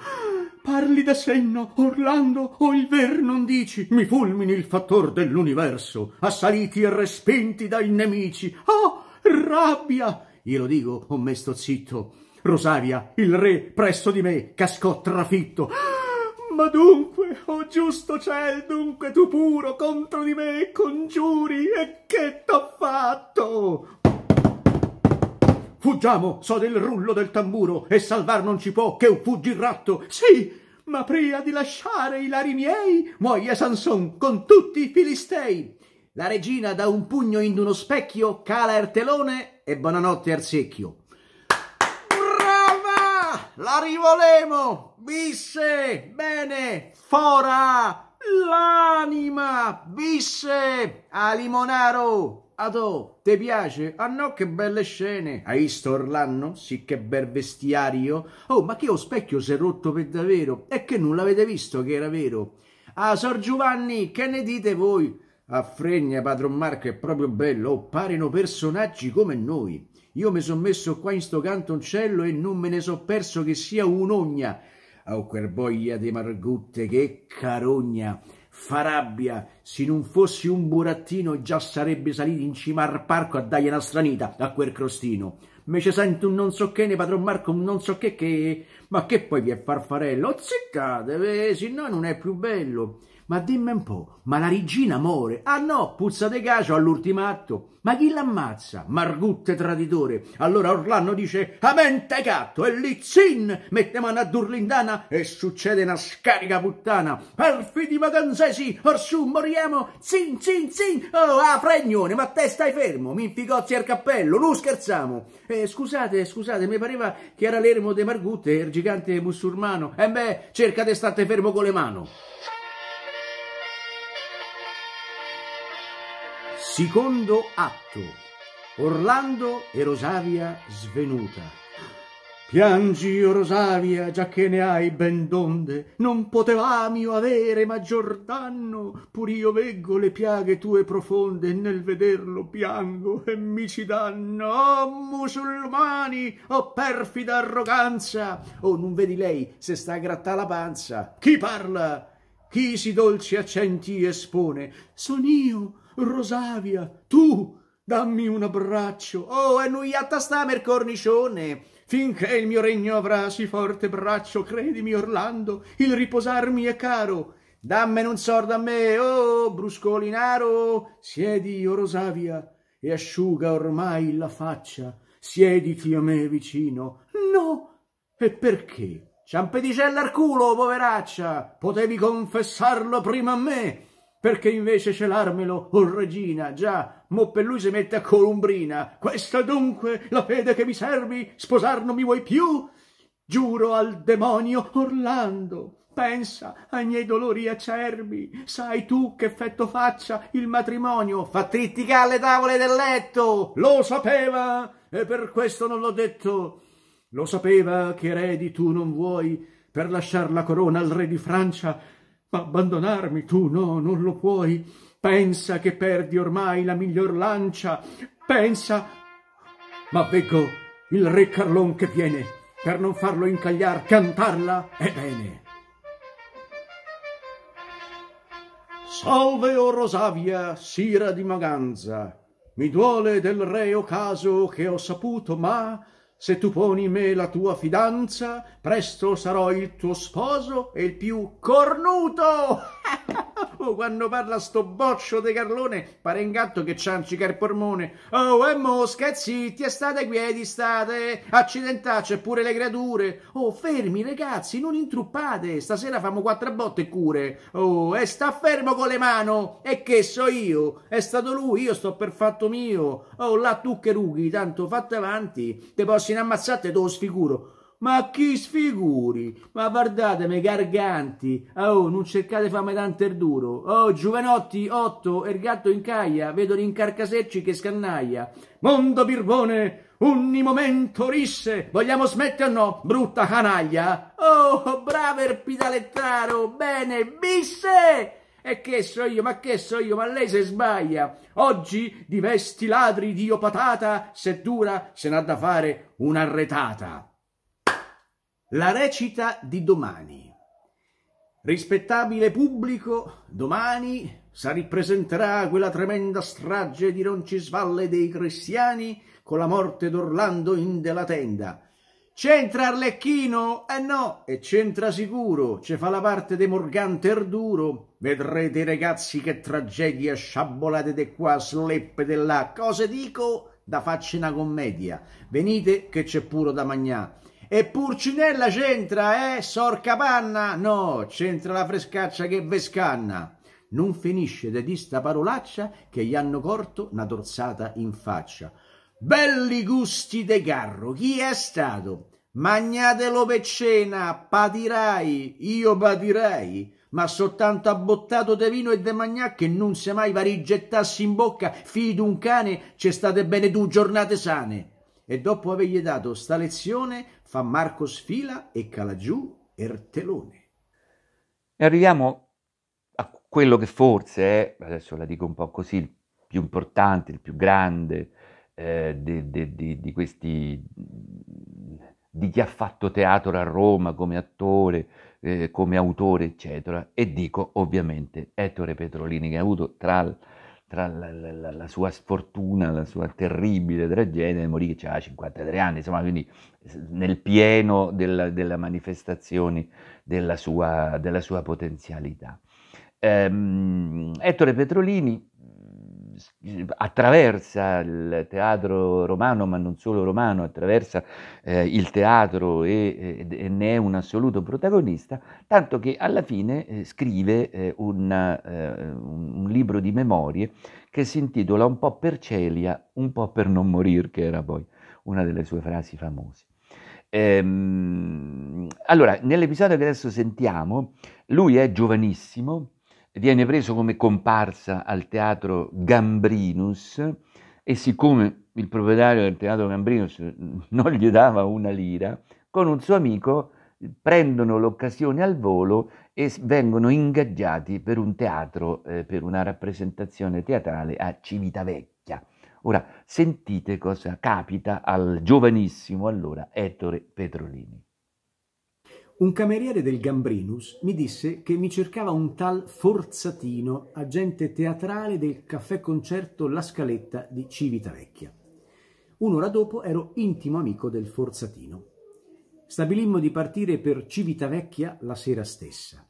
Parli da senno, Orlando, o il ver non dici. Mi fulmini il fattor dell'universo, assaliti e respinti dai nemici. Oh, rabbia! Io lo dico, o me sto zitto. Rosavia, il re, presso di me, cascò trafitto. Ma dunque, o oh giusto ciel, dunque tu puro contro di me congiuri, e che t'ho fatto? Fuggiamo, so del rullo del tamburo, e salvar non ci può che un fuggi ratto. Sì, ma pria di lasciare i lari miei, muoia Sanson con tutti i filistei. La regina da un pugno in uno specchio, cala Ertelone e buonanotte Arsecchio. La rivolemo! Bisse! Bene! Fora! L'anima! Bisse! A Limonaro! Adò, te piace? Ah no, che belle scene! Hai visto Orlando? Sì, che bel vestiario! Oh, ma che o specchio si è rotto per davvero! E che non l'avete visto che era vero! Ah, Sor Giovanni, che ne dite voi? A Fregna, padron Marco è proprio bello, oh, parino personaggi come noi. Io mi sono messo qua in sto cantoncello e non me ne so perso che sia un'ogna. quel boia di margutte, che carogna! Fa rabbia, se non fossi un burattino già sarebbe salito in cima al parco a dargli una stranita a quel crostino. Me ci sento un non so che ne padron Marco, un non so che che... Ma che poi vi è farfarello? Ziccatevi, eh, se no non è più bello. Ma dimmi un po', ma la regina muore? Ah no, puzza de cacio all'ultimo atto. Ma chi l'ammazza? Margutte traditore. Allora Orlando dice, amente catto, e lì zin, mette mano a Durlindana e succede una scarica puttana. Perfidi maganzesi, orsù moriamo, zin zin zin. Oh, ah, fregnone, ma te stai fermo, mi infigozzi al cappello, non scherziamo. Eh, scusate, scusate, mi pareva che era l'ermo de Margutte, il gigante musulmano. E eh beh, cerca di starte fermo con le mani. Secondo atto. Orlando e Rosaria svenuta. Piangi, o Rosaria, già che ne hai ben donde, non potevamio avere maggior danno, pur io veggo le piaghe tue profonde, e nel vederlo piango e mi ci danno. Oh musulmani, oh perfida arroganza! Oh, non vedi lei se sta a grattare la panza? Chi parla? Chi si dolci accenti espone? Son io, Rosavia, tu dammi un abbraccio. Oh, e nuiata sta mercornicione. Finché il mio regno avrà sì forte braccio, credimi, Orlando, il riposarmi è caro. Dammene un sordo a me, oh, bruscolinaro. Siedi, o oh, Rosavia, e asciuga ormai la faccia. Siediti a me vicino. No! E perché? Ciampedicella al culo, poveraccia! Potevi confessarlo prima a me! Perché invece celarmelo, o regina, già, mo per lui si mette a colombrina. Questa dunque la fede che mi servi, sposar non mi vuoi più? Giuro al demonio Orlando, pensa ai miei dolori acerbi. Sai tu che effetto faccia il matrimonio? Fa tritticare le tavole del letto. Lo sapeva e per questo non l'ho detto. Lo sapeva che eredi tu non vuoi per lasciar la corona al re di Francia ma abbandonarmi tu no non lo puoi pensa che perdi ormai la miglior lancia pensa ma veggo il re carlon che viene per non farlo incagliar cantarla è bene salve o rosavia sira di maganza mi duole del re caso che ho saputo ma se tu poni me la tua fidanza, presto sarò il tuo sposo e il più cornuto. [laughs] Oh, quando parla sto boccio de Carlone, pare un gatto che ciancica il polmone. Oh, e mosca, zitti, estate quieti, state. Accidentacce, pure le creature. Oh, fermi, ragazzi, non intruppate. Stasera famo quattro botte e cure. Oh, e sta fermo con le mano. E che so io? È stato lui, io sto per fatto mio. Oh, là tu che rughi, tanto fatta avanti. Te possono ammazzate, te lo sfiguro. Ma chi sfiguri? Ma guardatemi, garganti! Oh, non cercate fame tanto duro! Oh, giovanotti, otto, e il gatto in caia, vedo l'incarcaserci che scannaia! Mondo birbone! Ogni momento risse, vogliamo smettere o no, brutta canaglia? Oh, bravo il pitalettaro, bene, bisse! E che so io, ma che so io, ma lei se sbaglia. Oggi di vesti ladri, Dio patata, se dura se n'ha da fare un'arretata. La recita di domani. Rispettabile pubblico, domani si ripresenterà quella tremenda strage di Roncisvalle dei cristiani con la morte d'Orlando in della tenda. C'entra Arlecchino? Eh no, e c'entra sicuro, ce fa la parte de Morgante Erduro. Vedrete ragazzi che tragedia, sciabolate de qua, sleppe de là. Cose dico? Da faccina commedia. Venite che c'è puro da magnà. E Purcinella c'entra, eh? Sor Capanna? No, c'entra la frescaccia che vescanna. Non finisce di dista parolaccia che gli hanno corto una torzata in faccia. Belli gusti de carro, chi è stato? Magnatelo per cena, patirai, io patirai, ma soltanto abbottato de vino e de magnà che non se mai va rigettassi in bocca, figli d'un cane, c'è state bene tu giornate sane. E dopo avergli dato sta lezione, fa Marco Sfila e Calagiù Ertelone. E arriviamo a quello che forse è, adesso la dico un po' così, il più importante, il più grande eh, di, di, di, di questi di chi ha fatto teatro a Roma come attore, eh, come autore, eccetera. E dico ovviamente Ettore Petrolini, che ha avuto tra tra la, la, la, sua sfortuna, la sua terribile tragedia, morì che aveva 53 anni, insomma, quindi nel pieno della, della manifestazione della sua, della sua potenzialità. Ehm, Ettore Petrolini attraversa il teatro romano, ma non solo romano, attraversa eh, il teatro e, e, e, ne è un assoluto protagonista, tanto che alla fine eh, scrive eh, una, eh, un, libro di memorie che si intitola un po' per Celia, un po' per non morire, che era poi una delle sue frasi famose. Ehm, allora, nell'episodio che adesso sentiamo, lui è giovanissimo, viene preso come comparsa al teatro Gambrinus e siccome il proprietario del teatro Gambrinus non gli dava una lira, con un suo amico prendono l'occasione al volo e vengono ingaggiati per un teatro, eh, per una rappresentazione teatrale a Civitavecchia. Ora sentite cosa capita al giovanissimo allora Ettore Petrolini. Un cameriere del Gambrinus mi disse che mi cercava un tal Forzatino, agente teatrale del caffè concerto La Scaletta di Civitavecchia. Un'ora dopo ero intimo amico del Forzatino. Stabilimmo di partire per Civitavecchia la sera stessa.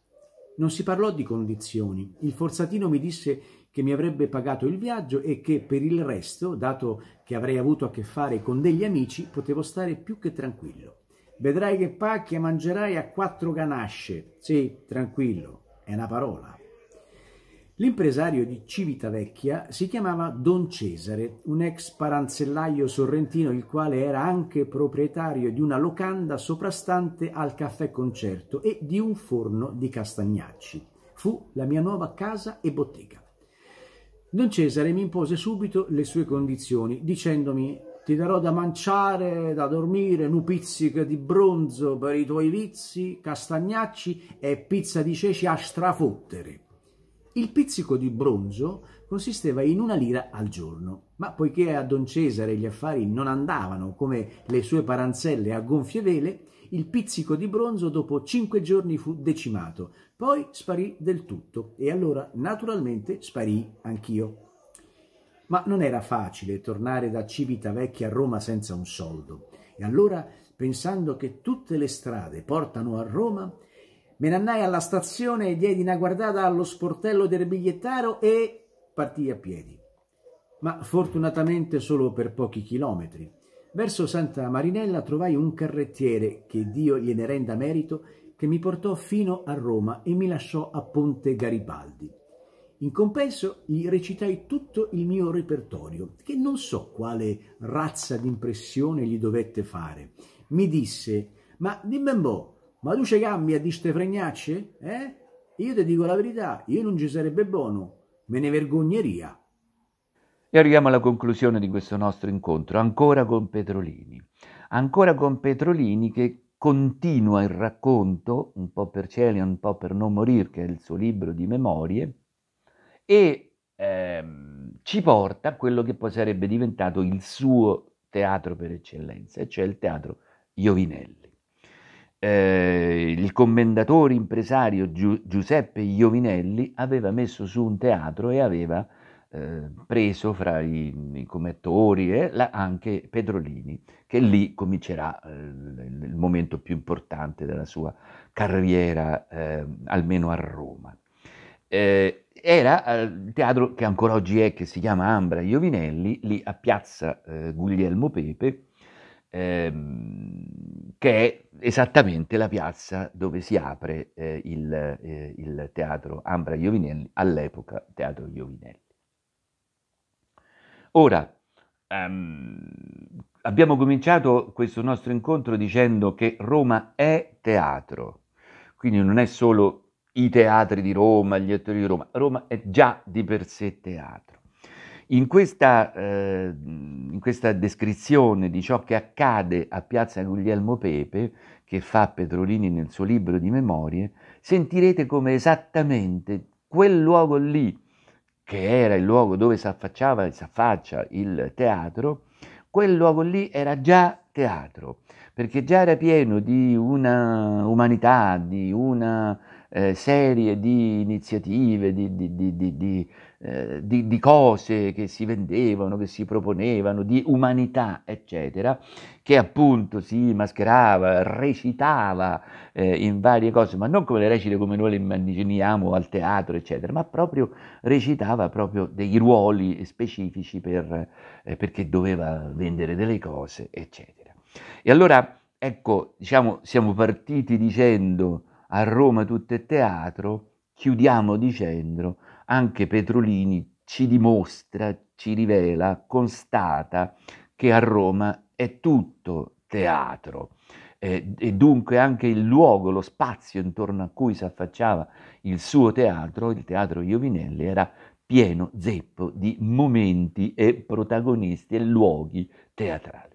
Non si parlò di condizioni. Il Forzatino mi disse che mi avrebbe pagato il viaggio e che per il resto, dato che avrei avuto a che fare con degli amici, potevo stare più che tranquillo. Vedrai che pacchia mangerai a quattro ganasce. Sì, tranquillo, è una parola. L'impresario di Civitavecchia si chiamava Don Cesare, un ex paranzellaio sorrentino il quale era anche proprietario di una locanda soprastante al caffè concerto e di un forno di castagnacci. Fu la mia nuova casa e bottega. Don Cesare mi impose subito le sue condizioni, dicendomi ti darò da mangiare, da dormire, pizzico di bronzo per i tuoi vizi, castagnacci e pizza di ceci a strafottere. Il pizzico di bronzo consisteva in una lira al giorno, ma poiché a Don Cesare gli affari non andavano come le sue paranzelle a gonfie vele, il pizzico di bronzo dopo cinque giorni fu decimato, poi sparì del tutto e allora naturalmente sparì anch'io. Ma non era facile tornare da Civitavecchia a Roma senza un soldo. E allora, pensando che tutte le strade portano a Roma, me ne andai alla stazione e diedi una guardata allo sportello del bigliettaro e partii a piedi. Ma fortunatamente solo per pochi chilometri. Verso Santa Marinella trovai un carrettiere, che Dio gliene renda merito, che mi portò fino a Roma e mi lasciò a Ponte Garibaldi. In compenso gli recitai tutto il mio repertorio, che non so quale razza di impressione gli dovette fare. Mi disse, ma dimmi un po', ma tu ce cambi a di ste fregnacce? Eh? Io ti dico la verità, io non ci sarebbe buono, me ne vergogneria. E arriviamo alla conclusione di questo nostro incontro, ancora con Petrolini. Ancora con Petrolini che continua il racconto, un po' per Celia, un po' per non morire, che è il suo libro di memorie, e ehm, ci porta a quello che poi sarebbe diventato il suo teatro per eccellenza, cioè il teatro Iovinelli. Eh, il commendatore impresario Giu- Giuseppe Iovinelli aveva messo su un teatro e aveva eh, preso fra i, come attori eh, la, anche Petrolini, che lì comincerà eh, il, il momento più importante della sua carriera, ehm, almeno a Roma. Eh, era eh, il teatro che ancora oggi è, che si chiama Ambra Iovinelli, lì a piazza eh, Guglielmo Pepe, ehm, che è esattamente la piazza dove si apre eh, il, eh, il, teatro Ambra Iovinelli, all'epoca teatro Iovinelli. Ora, ehm, abbiamo cominciato questo nostro incontro dicendo che Roma è teatro, quindi non è solo i teatri di Roma, gli attori di Roma. Roma è già di per sé teatro. In questa, eh, in questa, descrizione di ciò che accade a Piazza Guglielmo Pepe, che fa Petrolini nel suo libro di memorie, sentirete come esattamente quel luogo lì, che era il luogo dove si affacciava e si affaccia il teatro, quel luogo lì era già teatro, perché già era pieno di una umanità, di una eh, serie di iniziative, di, di, di, eh, di, cose che si vendevano, che si proponevano, di umanità, eccetera, che appunto si mascherava, recitava eh, in varie cose, ma non come le recite come noi le immaginiamo al teatro, eccetera, ma proprio recitava proprio dei ruoli specifici per, eh, perché doveva vendere delle cose, eccetera. E allora, ecco, diciamo, siamo partiti dicendo a Roma tutto è teatro, chiudiamo dicendo anche Petrolini ci dimostra, ci rivela, constata che a Roma è tutto teatro. Eh, e dunque anche il luogo, lo spazio intorno a cui si affacciava il suo teatro, il teatro Iovinelli, era pieno zeppo di momenti e protagonisti e luoghi teatrali.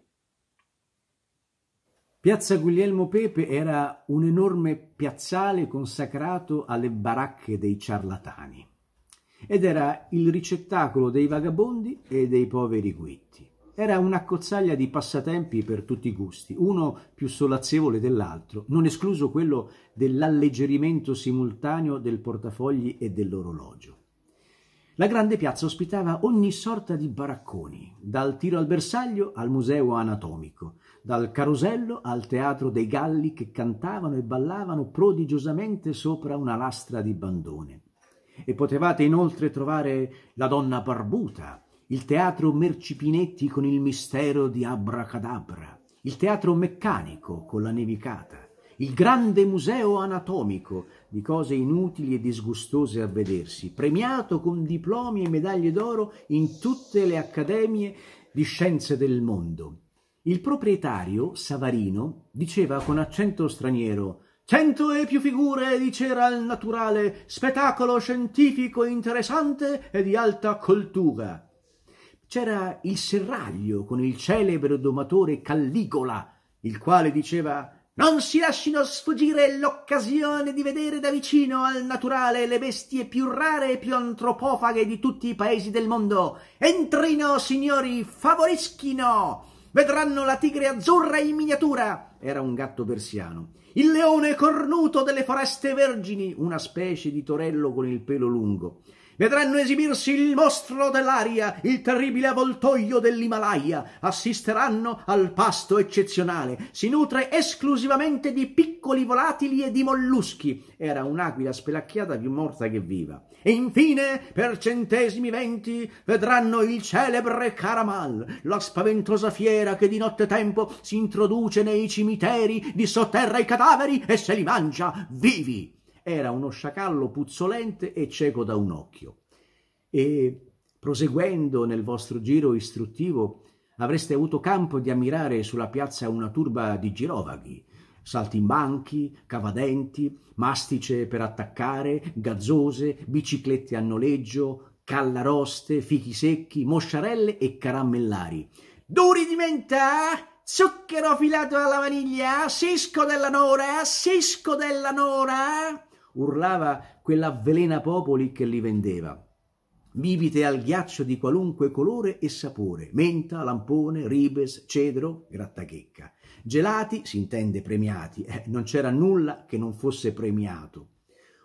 Piazza Guglielmo Pepe era un enorme piazzale consacrato alle baracche dei ciarlatani ed era il ricettacolo dei vagabondi e dei poveri guitti. Era un'accozzaglia di passatempi per tutti i gusti, uno più solazzevole dell'altro, non escluso quello dell'alleggerimento simultaneo del portafogli e dell'orologio. La grande piazza ospitava ogni sorta di baracconi, dal tiro al bersaglio al museo anatomico, dal carosello al teatro dei galli che cantavano e ballavano prodigiosamente sopra una lastra di bandone. E potevate inoltre trovare la donna barbuta, il teatro Mercipinetti con il mistero di Abracadabra, il teatro meccanico con la nevicata, il grande museo anatomico di cose inutili e disgustose a vedersi, premiato con diplomi e medaglie d'oro in tutte le accademie di scienze del mondo. Il proprietario, Savarino, diceva con accento straniero Cento e più figure di cera al naturale, spettacolo scientifico interessante e di alta coltura. C'era il serraglio con il celebre domatore Callicola, il quale diceva non si lascino sfuggire l'occasione di vedere da vicino al naturale le bestie più rare e più antropofaghe di tutti i paesi del mondo. Entrino, signori, favorischino! Vedranno la tigre azzurra in miniatura. Era un gatto persiano. Il leone cornuto delle foreste vergini, una specie di torello con il pelo lungo. Vedranno esibirsi il mostro dell'aria, il terribile avoltoio dell'Himalaya, assisteranno al pasto eccezionale, si nutre esclusivamente di piccoli volatili e di molluschi. Era un'aquila spelacchiata più morta che viva. E infine, per centesimi venti, vedranno il celebre Caramal, la spaventosa fiera che di notte tempo si introduce nei cimiteri, di sotterra i cadaveri e se li mangia vivi era uno sciacallo puzzolente e cieco da un occhio. E proseguendo nel vostro giro istruttivo avreste avuto campo di ammirare sulla piazza una turba di girovaghi, saltimbanchi, cavadenti, mastice per attaccare, gazzose, biciclette a noleggio, callaroste, fichi secchi, mosciarelle e caramellari. Duri di menta! Zucchero filato alla vaniglia, sisco della nora, sisco della nora! urlava quella velena popoli che li vendeva. Bibite al ghiaccio di qualunque colore e sapore, menta, lampone, ribes, cedro, grattachecca. Gelati, si intende premiati, eh, non c'era nulla che non fosse premiato.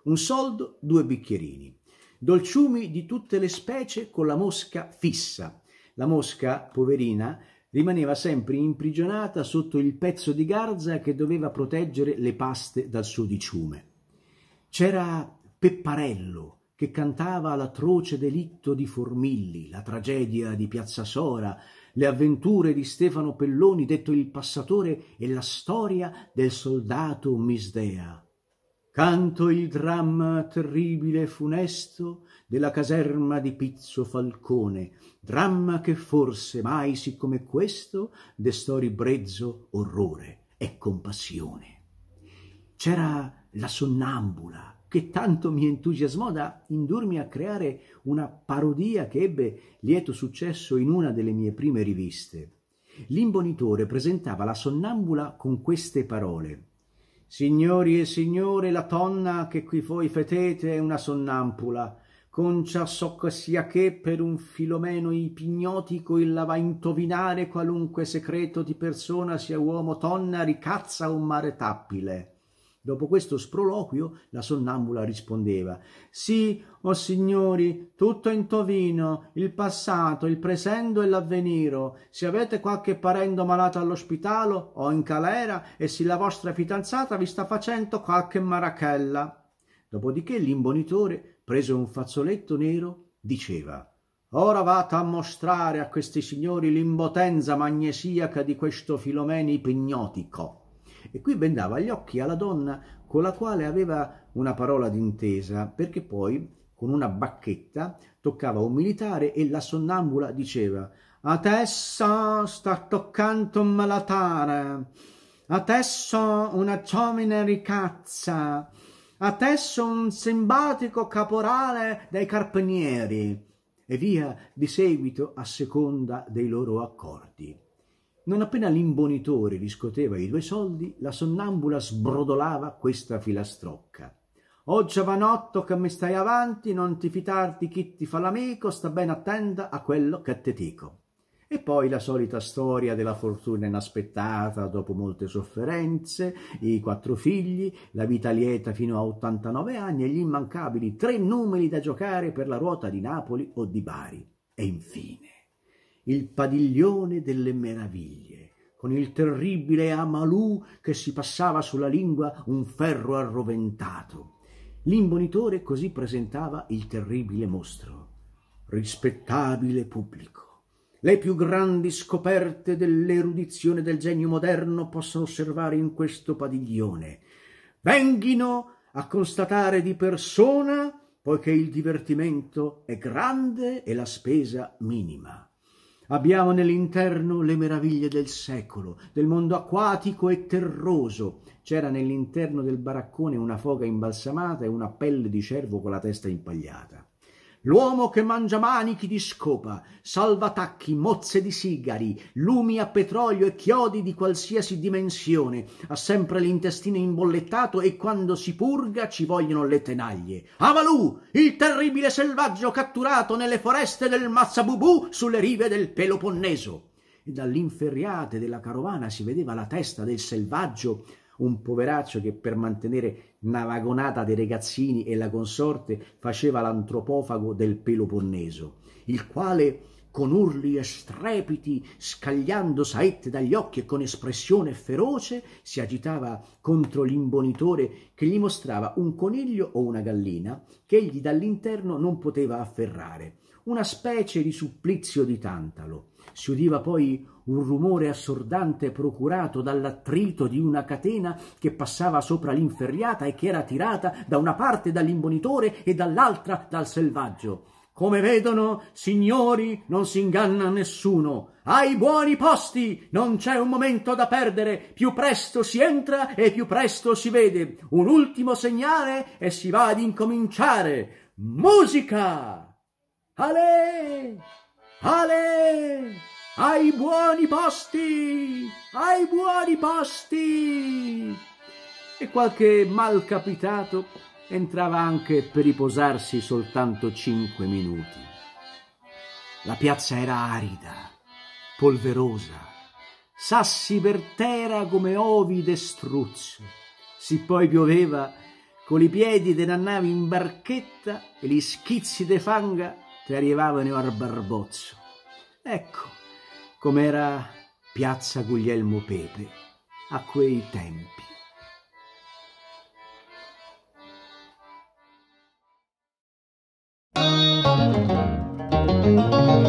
Un soldo, due bicchierini. Dolciumi di tutte le specie con la mosca fissa. La mosca, poverina, rimaneva sempre imprigionata sotto il pezzo di garza che doveva proteggere le paste dal suo diciume. C'era Pepparello che cantava l'atroce delitto di Formilli, la tragedia di Piazza Sora, le avventure di Stefano Pelloni, detto il passatore, e la storia del soldato Misdea. Canto il dramma terribile e funesto della caserma di Pizzo Falcone, dramma che forse mai, siccome questo, destò ribrezzo, orrore e compassione. C'era la sonnambula, che tanto mi entusiasmò da indurmi a creare una parodia che ebbe lieto successo in una delle mie prime riviste. L'imbonitore presentava la sonnambula con queste parole. Signori e signore, la tonna che qui voi fetete è una sonnambula, concia so che sia che per un filomeno ipignotico illa va a intovinare qualunque secreto di persona sia uomo tonna ricazza o mare tappile Dopo questo sproloquio la sonnambula rispondeva Sì, o oh signori, tutto in tovino, il passato, il presendo e l'avveniro. Se avete qualche parendo malato all'ospitale o in calera e se la vostra fidanzata vi sta facendo qualche marachella. Dopodiché l'imbonitore, preso un fazzoletto nero, diceva Ora vate a mostrare a questi signori l'impotenza magnesiaca di questo Filomeni pignotico e qui bendava gli occhi alla donna con la quale aveva una parola d'intesa, perché poi con una bacchetta toccava un militare e la sonnambula diceva «Adesso sta toccando un malatare, adesso una giovane ricazza, adesso un simpatico caporale dei carpinieri» e via di seguito a seconda dei loro accordi. Non appena l'imbonitore riscoteva i due soldi, la sonnambula sbrodolava questa filastrocca. O giovanotto che mi stai avanti, non ti fitarti chi ti fa l'amico, sta ben attenta a quello che te dico. E poi la solita storia della fortuna inaspettata dopo molte sofferenze, i quattro figli, la vita lieta fino a 89 anni e gli immancabili tre numeri da giocare per la ruota di Napoli o di Bari. E infine il padiglione delle meraviglie, con il terribile Amalù che si passava sulla lingua un ferro arroventato. L'imbonitore così presentava il terribile mostro. Rispettabile pubblico. Le più grandi scoperte dell'erudizione del genio moderno possono osservare in questo padiglione. Venghino a constatare di persona, poiché il divertimento è grande e la spesa minima. Abbiamo nell'interno le meraviglie del secolo, del mondo acquatico e terroso. C'era nell'interno del baraccone una foga imbalsamata e una pelle di cervo con la testa impagliata. L'uomo che mangia manichi di scopa, salvatacchi, mozze di sigari, lumi a petrolio e chiodi di qualsiasi dimensione, ha sempre l'intestino imbollettato e quando si purga ci vogliono le tenaglie. Avalù, il terribile selvaggio catturato nelle foreste del Mazzabubù sulle rive del Peloponneso. E dall'inferriate della carovana si vedeva la testa del selvaggio, un poveraccio che per mantenere una vagonata dei ragazzini e la consorte faceva l'antropofago del Peloponneso, il quale con urli e strepiti, scagliando saette dagli occhi e con espressione feroce, si agitava contro l'imbonitore che gli mostrava un coniglio o una gallina che egli dall'interno non poteva afferrare, una specie di supplizio di Tantalo, si udiva poi un rumore assordante procurato dall'attrito di una catena che passava sopra l'inferriata e che era tirata da una parte dall'imbonitore e dall'altra dal selvaggio. Come vedono, signori, non si inganna nessuno. Ai buoni posti! Non c'è un momento da perdere. Più presto si entra e più presto si vede. Un ultimo segnale e si va ad incominciare. Musica! Ale! Ale! Ai buoni posti! Ai buoni posti! E qualche malcapitato entrava anche per riposarsi soltanto cinque minuti. La piazza era arida, polverosa, sassi per terra come ovi d'estruzzo. Si poi pioveva con i piedi della nave in barchetta e gli schizzi de fanga che arrivavano al barbozzo. Ecco com'era piazza Guglielmo Pepe a quei tempi. thank you